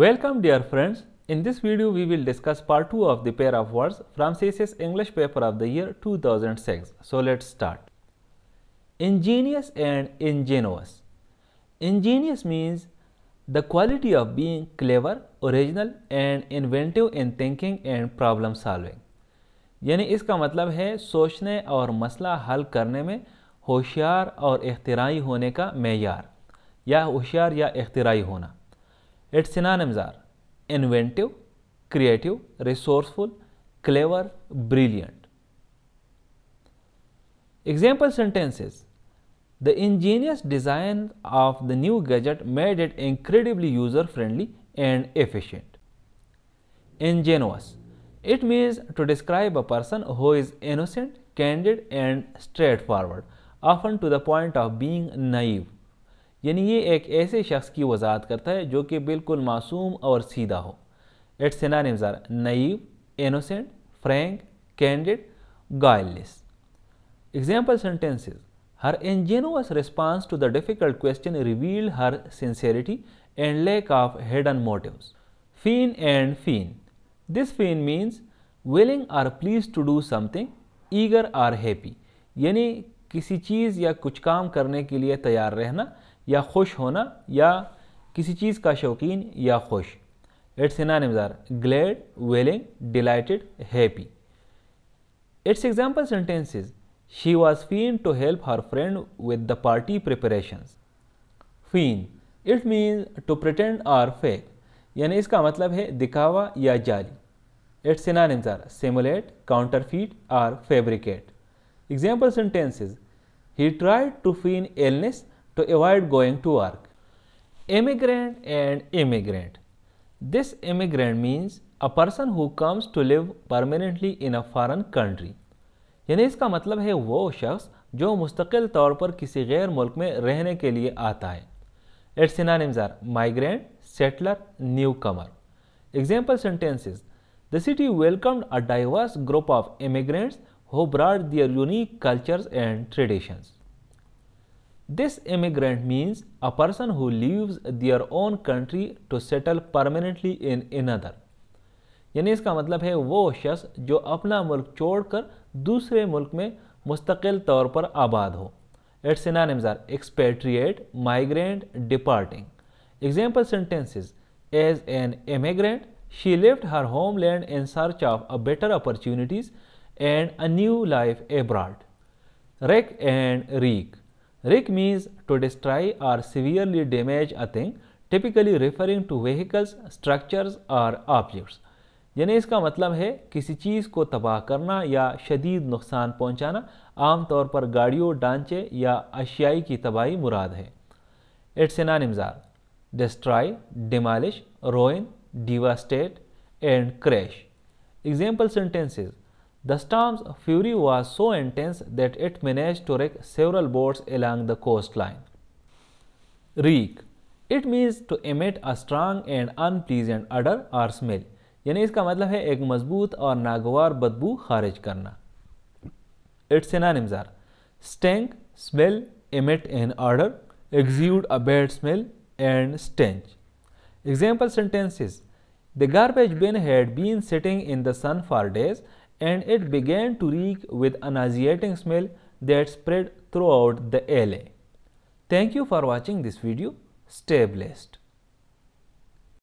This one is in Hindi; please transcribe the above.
Welcome dear friends. In this video we will discuss part 2 of the pair of words from CSS English paper of the year 2006. So let's start. Ingenious and ingenuous. Ingenious means the quality of being clever, original and inventive in thinking and problem solving. यानी इसका मतलब है सोचने और मसला हल करने में होशियार और अख्तराई होने का मैार या होशियार या अख्तराई होना Its synonyms are inventive, creative, resourceful, clever, brilliant. Example sentences The ingenious design of the new gadget made it incredibly user friendly and efficient. Ingenuous it means to describe a person who is innocent, candid, and straightforward, often to the point of being naive. यानी ये एक ऐसे शख्स की वजाहत करता है जो कि बिल्कुल मासूम और सीधा हो its synonyms are naive innocent frank candid guileless example sentences her ingenuous response to the difficult question reveal her sincerity and lack of and motive fain and feign this fain means willing or please to do something eager or happy यानी किसी चीज़ या कुछ काम करने के लिए तैयार रहना या खुश होना या किसी चीज़ का शौकीन या खुश its in are glad willing delighted happy its example sentences she was fain to help her friend with the party preparation feign it means to pretend or fake यानी इसका मतलब है दिखावा या जाली its synonyms are simulate counterfeit or fabricate example sentences he tried to feign illness to avoid going to work. Immigrant and immigrant. This immigrant means a person who comes to live permanently in a foreign country. yani iska matlab hai wo shakhs jo mustaqil taur par kisi gair mulk mein rehne ke liye aata hai its synonyms are migrant settler newcomer example sentences the city welcomed a diverse group of immigrants who brought their unique cultures and traditions. This immigrant means a person who leaves their own country to settle permanently in another. यानी इसका मतलब है वो शख्स जो अपना मुल्क छोड़कर दूसरे मुल्क में मुस्तकिल तौर पर आबाद हो at synonyms are expatriate migrant departing example sentences as an emigrant she left her home land in search of a better opportunities and a new life abroad wreck and reek Wreck means to destroy or severely damage a thing, typically referring to vehicles, structures or objects. यानी इसका मतलब है किसी चीज़ को तबाह करना या शदीद नुकसान आम आमतौर पर गाड़ियों डांचे या अशियाई की तबाही मुराद है its an are destroy demolish ruin devastate and crash example sentences The storm's fury was so intense that it managed to wreck several boats along the coastline. Reek. It means to emit a strong and unpleasant odor or smell. यानी इसका मतलब है एक मजबूत और नागवार बदबू खारिज करना its antonyms stink smell emit an odor, exude a bad smell, and stench. Example sentences The garbage bin had been sitting in the sun for days and it began to reek with an nauseating smell that spread throughout the LA. Thank you for watching this video. Stay blessed.